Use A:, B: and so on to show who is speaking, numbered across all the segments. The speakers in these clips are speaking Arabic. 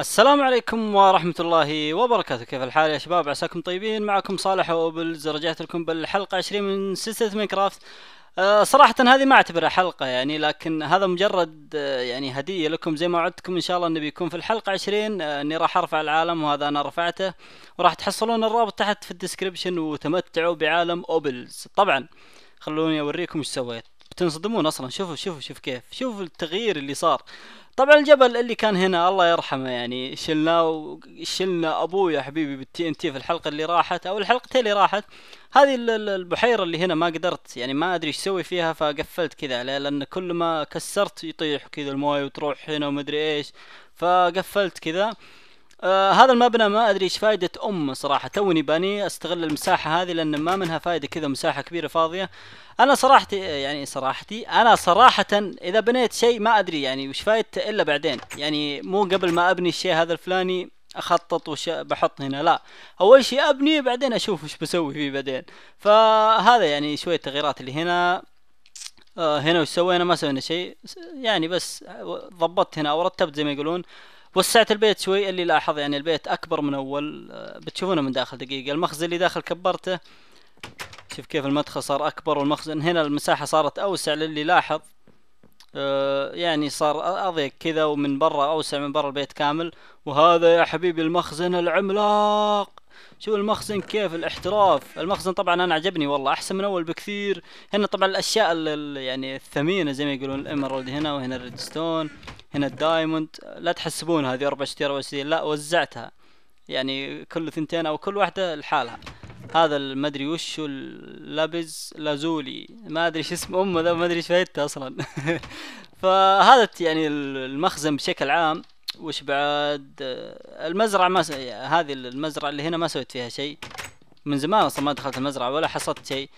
A: السلام عليكم ورحمة الله وبركاته كيف الحال يا شباب عساكم طيبين معكم صالح وبلز رجعت لكم بالحلقة 20 من سلسلة مينكرافت آه، صراحة هذه ما اعتبرها حلقة يعني لكن هذا مجرد آه، يعني هدية لكم زي ما وعدتكم ان شاء الله انه بيكون في الحلقة 20 آه، اني راح ارفع العالم وهذا انا رفعته وراح تحصلون الرابط تحت في الديسكربشن وتمتعوا بعالم اوبلز طبعا خلوني اوريكم ايش سويت بتنصدمون اصلا شوفوا شوفوا شوف كيف شوفوا التغيير اللي صار طبعا الجبل اللي كان هنا الله يرحمه يعني شلناه شلنا ابوه يا حبيبي بالتي ان تي في الحلقه اللي راحت او الحلقتين اللي راحت هذه البحيره اللي هنا ما قدرت يعني ما ادري ايش اسوي فيها فقفلت كذا لان كل ما كسرت يطيح كذا المويه وتروح هنا ومدري ايش فقفلت كذا آه هذا المبنى ما ادري ايش فائده امه صراحه توني باني استغل المساحه هذه لان ما منها فائده كذا مساحه كبيره فاضيه انا صراحتي آه، يعني صراحتي انا صراحه اذا بنيت شيء ما ادري يعني وش فائدته الا بعدين يعني مو قبل ما ابني الشيء هذا الفلاني اخطط وش بحط هنا لا اول شيء ابني بعدين اشوف وش بسوي فيه بعدين فهذا يعني شويه تغييرات اللي هنا آه هنا وش سوينا ما سوينا شيء يعني بس آه، ضبطت هنا او رتبت زي ما يقولون وسعت البيت شوي اللي لاحظ يعني البيت اكبر من اول آه، بتشوفونه من داخل دقيقه المخزن اللي داخل كبرته شوف كيف المدخل صار اكبر والمخزن هنا المساحه صارت اوسع للي لاحظ آه، يعني صار اضيق كذا ومن برا اوسع من برا البيت كامل وهذا يا حبيبي المخزن العملاق شوف المخزن كيف الاحتراف المخزن طبعا انا عجبني والله احسن من اول بكثير هنا طبعا الاشياء يعني الثمينه زي ما يقولون الامرالد هنا وهنا الريدستون هنا الدايموند لا تحسبون هذه 64 64 لا وزعتها يعني كل ثنتين او كل واحده لحالها هذا المدري وش اللابز لازولي ما ادري ايش اسم امه ذا ما ادري ايش فايدته اصلا فهذا يعني المخزن بشكل عام وش بعد المزرعة ما س... هذه المزرعة اللي هنا ما سويت فيها شيء من زمان اصلا ما دخلت المزرعة ولا حصدت شيء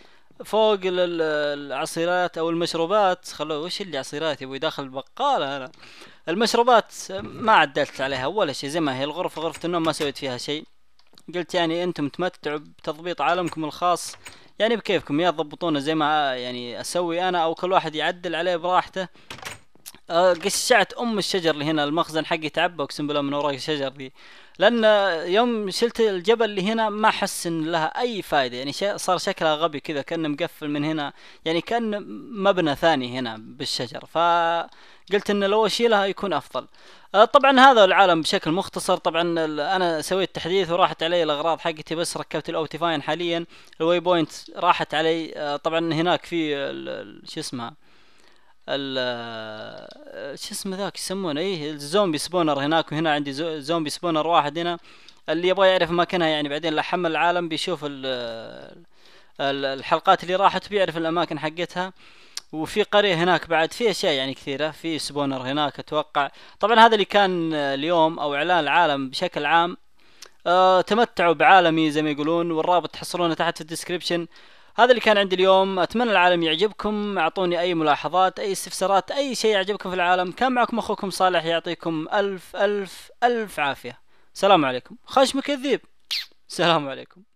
A: فوق العصيرات او المشروبات خلوه وش اللي عصيرات يبوي داخل البقاله انا المشروبات ما عدلت عليها ولا شيء زي ما هي الغرفه غرفه النوم ما سويت فيها شيء قلت يعني انتم تمتعوا بتضبيط عالمكم الخاص يعني بكيفكم يا تضبطونه زي ما يعني اسوي انا او كل واحد يعدل عليه براحته قشعت ام الشجر اللي هنا المخزن حقي تعبى اقسم بالله من اوراق الشجر ذي لان يوم شلت الجبل اللي هنا ما احس ان لها اي فائده يعني صار شكلها غبي كذا كانه مقفل من هنا يعني كان مبنى ثاني هنا بالشجر فقلت ان لو اشيلها يكون افضل آه، طبعا هذا العالم بشكل مختصر طبعا انا سويت تحديث وراحت علي الاغراض حقتي بس ركبت الاوتيفاين حاليا الواي بوينت راحت علي آه، طبعا هناك في شو اسمها ال آه، شو اسمه ذاك يسمونه ايه الزومبي سبونر هناك وهنا عندي زومبي سبونر واحد هنا اللي يبغى يعرف مكانها يعني بعدين لحم العالم بيشوف ال آه، الحلقات اللي راحت بيعرف الاماكن حقتها وفي قرية هناك بعد في اشياء يعني كثيرة في سبونر هناك اتوقع طبعا هذا اللي كان آه، اليوم او اعلان العالم بشكل عام أه تمتعوا بعالمي زي ما يقولون والرابط تحصلونه تحت في الديسكربشن هذا اللي كان عندي اليوم أتمنى العالم يعجبكم أعطوني أي ملاحظات أي استفسارات أي شيء يعجبكم في العالم كان معكم أخوكم صالح يعطيكم ألف ألف ألف عافية سلام عليكم خشمك كذيب سلام عليكم